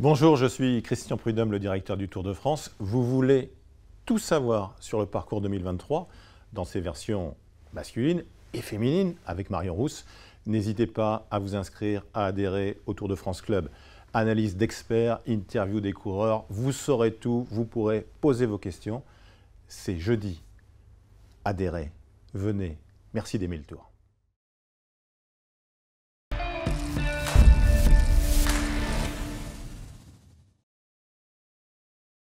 Bonjour, je suis Christian Prudhomme, le directeur du Tour de France. Vous voulez tout savoir sur le parcours 2023 dans ses versions masculines et féminines avec Marion Rousse. N'hésitez pas à vous inscrire, à adhérer au Tour de France Club. Analyse d'experts, interview des coureurs, vous saurez tout, vous pourrez poser vos questions. C'est jeudi. Adhérez, venez. Merci d'aimer le tour.